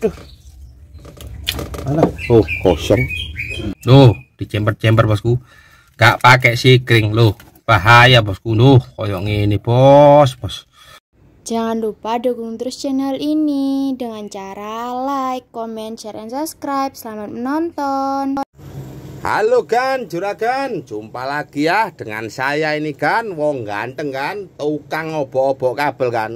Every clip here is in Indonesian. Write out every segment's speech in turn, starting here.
Aduh. Mana? Oh, kosong. Loh, di chamber-chamber bosku. Gak pakai sikring loh. Bahaya bosku. Loh, koyong ini bos, bos. Jangan lupa dukung terus channel ini dengan cara like, comment, share, dan subscribe. Selamat menonton. Halo kan Juragan, jumpa lagi ya dengan saya ini kan wong ganteng kan, tukang obok obok kabel kan.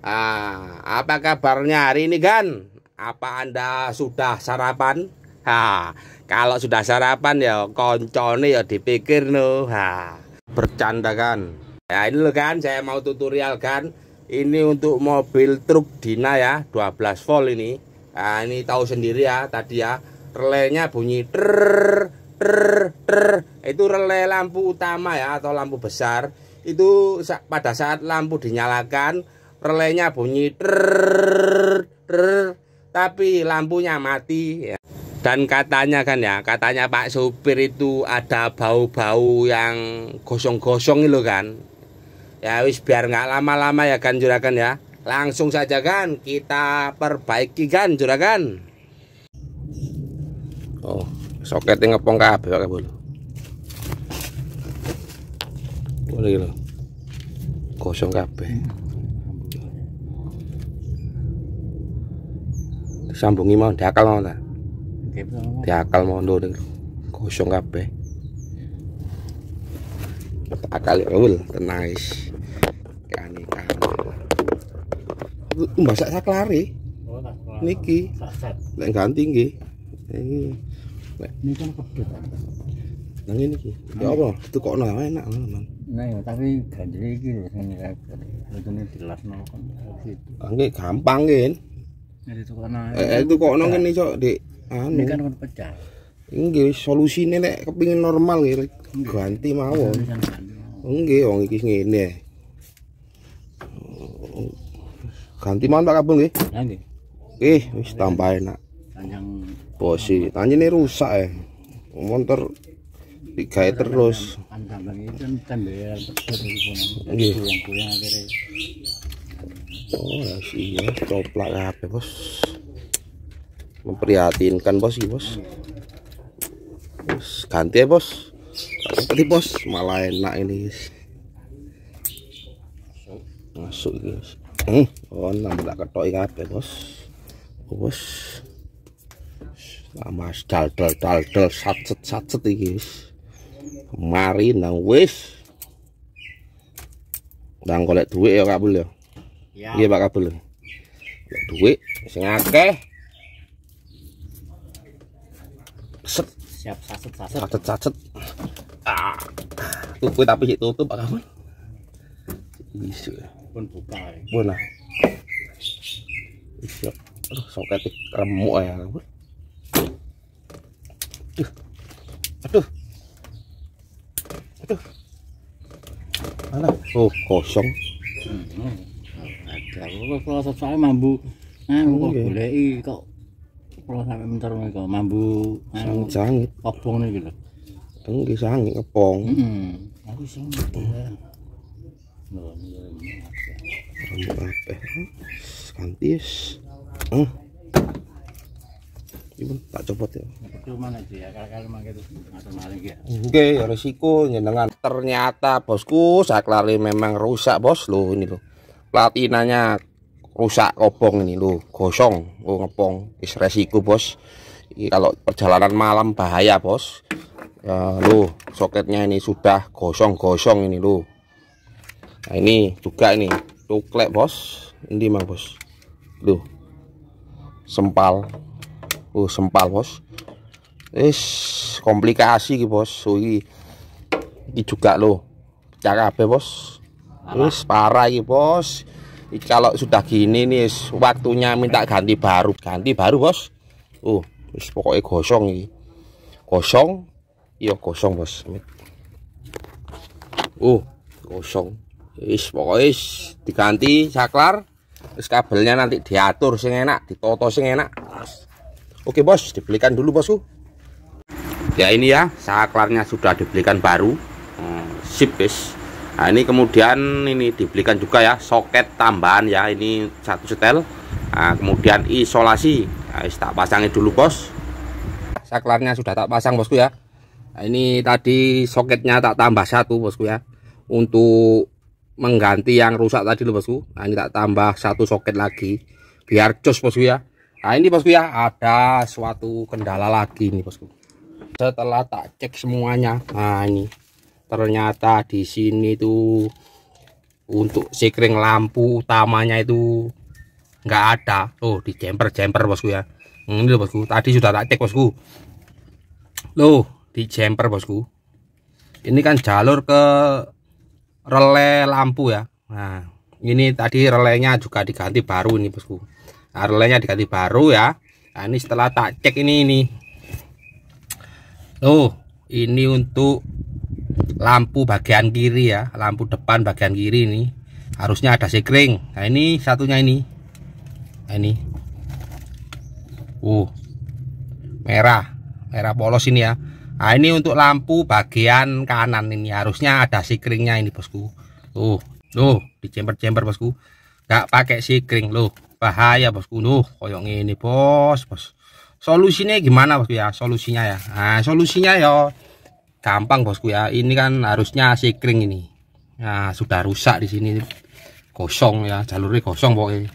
Ah, apa kabarnya hari ini kan? Apa Anda sudah sarapan? Ha, kalau sudah sarapan ya koncone ya dipikir no. Ha, bercanda kan. Ya ini loh kan saya mau tutorial kan. Ini untuk mobil truk Dina ya, 12 volt ini. Nah, ini tahu sendiri ya tadi ya. Relenya bunyi ter ter ter. Itu rele lampu utama ya atau lampu besar. Itu pada saat lampu dinyalakan, relenya bunyi ter ter tapi lampunya mati ya. Dan katanya kan ya, katanya Pak Supir itu ada bau-bau yang gosong-gosong itu kan. Ya wis biar nggak lama-lama ya kan juragan ya. Langsung saja kan kita perbaiki kan juragan. Oh, soketnya ngepong kabel kok bolu. Boleh loh, gitu. Gosong kabeh. Hmm. sambungi mau diakal mau ta diakal mau ndur kosong kabeh akal ya ul tenang is kan? kani mbak sak oh, niki lek ganti nggih kan iki niki kan nang iki enak ngono nah iya, tapi ganjine iki sing ngene dilasno kon ah, gampang nggih itu kok nong nih cok, di Anu. Ini kan pecah. pecah. solusi solusinya nek kepingin normal nggih ganti mawon. enggak wong iki ngene. Ganti mawon Pak Kabung nggih. Nggih. Eh, wis tambah enak. Tanjang bosi, tanjine rusak eh. kan ya. motor digawe terus. Nggih oh isinya coplak apa bos memprihatinkan bos sih iya, bos bos ganti ya bos seperti bos malah enak ini masuk guys iya, hmm. oh nambah ketok apa bos oh, bos mas dal dal dal dal satset satset iki guys mari nang wis nang golek duit ya kabul ya Ya. Iya Pak Kabul. Ya, duit sing akeh. Set. Siap saset saset. Saset saset. Ah. Tutup tapi sik tutup Pak Kabul. Isu. Pun buka. Ya. Pun lah. Isu. Aduh, soket remuk ya Kabul. Aduh. Aduh. Aduh. Mana? Oh, kosong. Hmm. hmm. Kalau kula sesuk mambu. Anu kok goleki kok sampai sampe nih kok mambu anu jangit. nih gitu. lho. Anu ki sangi kepong. Heeh. Aku sing Lho, ya, ya, rambut apa? Kantis. Hah? Ibu tak copot ya. Oke, ya? gitu. resiko jenengan ternyata bosku saklar memang rusak bos lo ini loh platinanya rusak kobong ini loh gosong lo ngepong is resiko bos ini kalau perjalanan malam bahaya bos ya, lo soketnya ini sudah gosong-gosong ini loh nah ini juga ini tuklek bos ini mah bos loh sempal oh sempal bos is komplikasi ki bos ini, ini juga lo cara apa bos Terus parah ini Bos. kalau sudah gini nih waktunya minta ganti baru, ganti baru, Bos. Uh, terus pokoknya gosong ini Gosong. Iya gosong, Bos. Uh, gosong. Terus pokoknya is, diganti saklar. Terus kabelnya nanti diatur sing enak, ditoto sing enak. Oke, Bos, dibelikan dulu, Bosku. Ya ini ya, saklarnya sudah dibelikan baru. Hmm, sip, Bos nah ini kemudian ini dibelikan juga ya soket tambahan ya ini satu setel nah, kemudian isolasi nah, kita pasangi dulu bos saklarnya sudah tak pasang bosku ya nah, ini tadi soketnya tak tambah satu bosku ya untuk mengganti yang rusak tadi loh bosku nah ini tak tambah satu soket lagi biar cus bosku ya Nah ini bosku ya ada suatu kendala lagi nih bosku. Setelah tak cek semuanya, nah ini ternyata di sini tuh untuk sekring lampu utamanya itu enggak ada oh di jumper jumper bosku ya hmm, ini bosku tadi sudah tak cek bosku loh di jumper bosku ini kan jalur ke rele lampu ya nah ini tadi relenya juga diganti baru ini bosku nah, relenya diganti baru ya nah, ini setelah tak cek ini ini loh ini untuk lampu bagian kiri ya lampu depan bagian kiri ini harusnya ada sekring nah ini satunya ini nah, ini uh merah merah polos ini ya nah ini untuk lampu bagian kanan ini harusnya ada sikringnya ini bosku tuh tuh di chamber chamber bosku gak pakai sikring loh bahaya bosku tuh koyong ini bos bos solusinya gimana bosku ya solusinya ya nah solusinya ya gampang bosku ya ini kan harusnya sikring ini nah sudah rusak di sini kosong ya jalurnya kosong pokoknya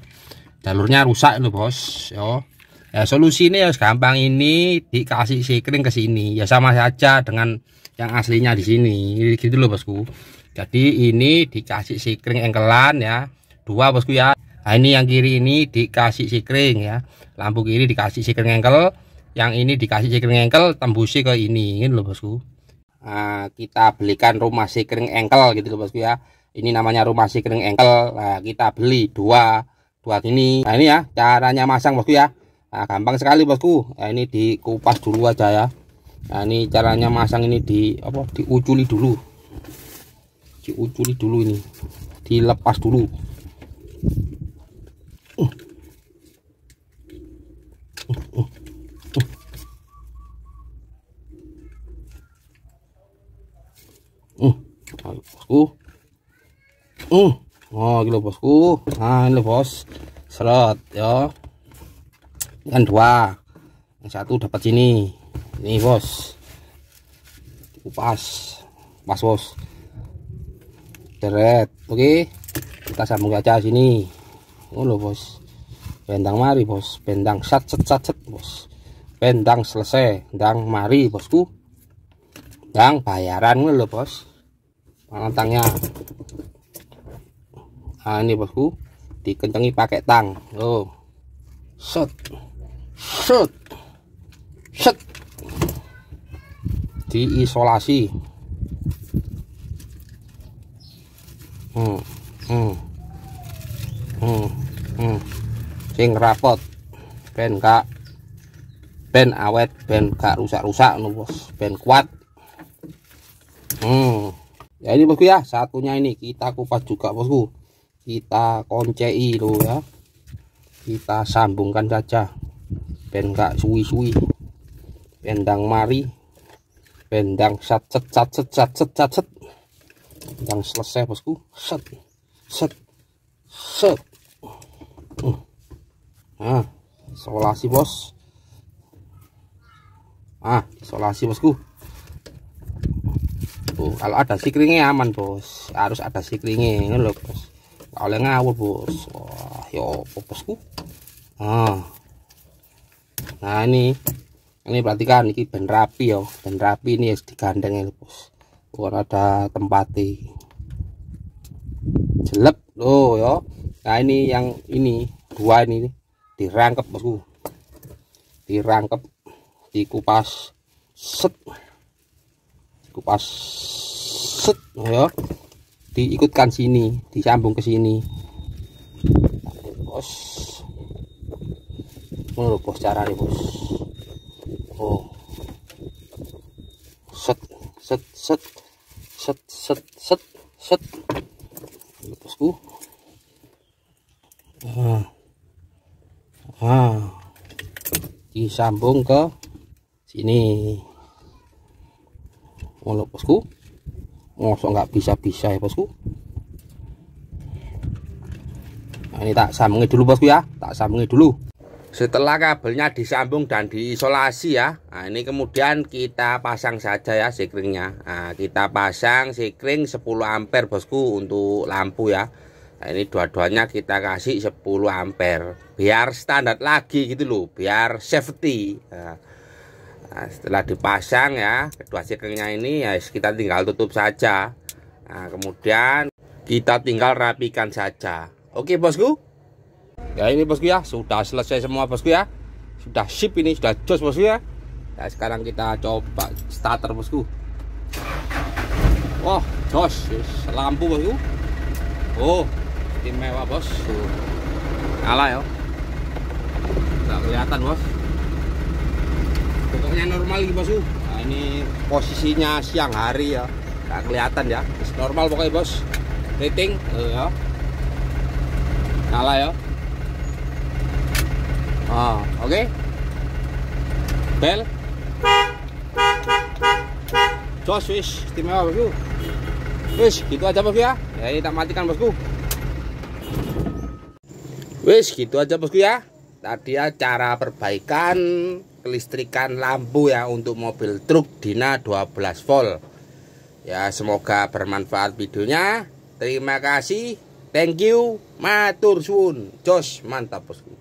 jalurnya rusak itu bos yo ya solusinya ya gampang ini dikasih sikring ke sini ya sama saja dengan yang aslinya di sini gitu loh bosku jadi ini dikasih sikring engkelan ya dua bosku ya nah, ini yang kiri ini dikasih sikring ya lampu kiri dikasih sikring engkel yang ini dikasih sikring engkel tembusi ke ini ini gitu loh bosku Ah, kita belikan rumah si kering engkel gitu loh bosku ya ini namanya rumah si kering engkel nah, kita beli dua buat ini nah ini ya caranya masang bosku ya nah, gampang sekali bosku nah, ini dikupas dulu aja ya nah ini caranya masang ini di apa diuculi dulu diuculi dulu ini dilepas dulu hmm. oh gila bosku nah ini bos slot ya ini kan dua yang satu dapat sini ini bos kupas pas bos deret oke okay. kita sambung aja sini oh lo bos bendang mari bos bendang sat sat sat sat bos bendang selesai Bendang mari bosku Bendang bayaran lo bos penantangnya nah ini bosku dikentengi pakai tang oh Shot. Shot. Shot. diisolasi hmm hmm hmm hmm sing rapot ben kak ben awet ben kak rusak-rusak bos ben kuat hmm ya ini bosku ya satunya ini kita kupas juga bosku kita koncei itu ya kita sambungkan saja ben gak suwi-suwi bendang mari bendang set set set set set set set set bendang selesai bosku set set set nah isolasi bos ah isolasi bosku tuh kalau ada sikringnya aman bos harus ada sikringnya loh bos oleh ngawur bos wah yo ya bosku nah. nah ini ini perhatikan ini ben rapi yo ya. ben rapi ini harus digandeng ini bos bukan ada tempati jelek loh yo ya. nah ini yang ini dua ini dirangkep bosku dirangkep dikupas set kupas set yo diikutkan sini disambung ke sini bos menurut bos cara nih bos oh set set set set set set set bosku ah ah disambung ke sini muluk bosku ngosok nggak bisa-bisa ya bosku nah, ini tak sambungin dulu bosku ya tak sambungin dulu setelah kabelnya disambung dan diisolasi ya nah, ini kemudian kita pasang saja ya sekringnya nah, kita pasang sekring 10 ampere bosku untuk lampu ya nah, ini dua-duanya kita kasih 10 ampere biar standar lagi gitu loh biar safety nah, Nah, setelah dipasang ya kedua sikernya ini ya kita tinggal tutup saja. Nah, kemudian kita tinggal rapikan saja. Oke bosku. Ya ini bosku ya sudah selesai semua bosku ya. Sudah ship ini sudah jos bosku ya. Nah, sekarang kita coba starter bosku. Oh jos lampu bosku. Oh istimewa bos. Nyala ya. Nggak kelihatan bos. Bukannya normal ini bos nah, ini posisinya siang hari ya nggak kelihatan ya normal pokoknya bos rating uh, ya. nyala ya ah, oke okay. bel jos wis istimewa bosku wis gitu aja bosku ya ya ini tak matikan bosku wish gitu aja bosku ya tadi ya cara perbaikan kelistrikan lampu ya untuk mobil truk Dina 12 volt ya semoga bermanfaat videonya terima kasih thank you matur suwun jos mantap bosku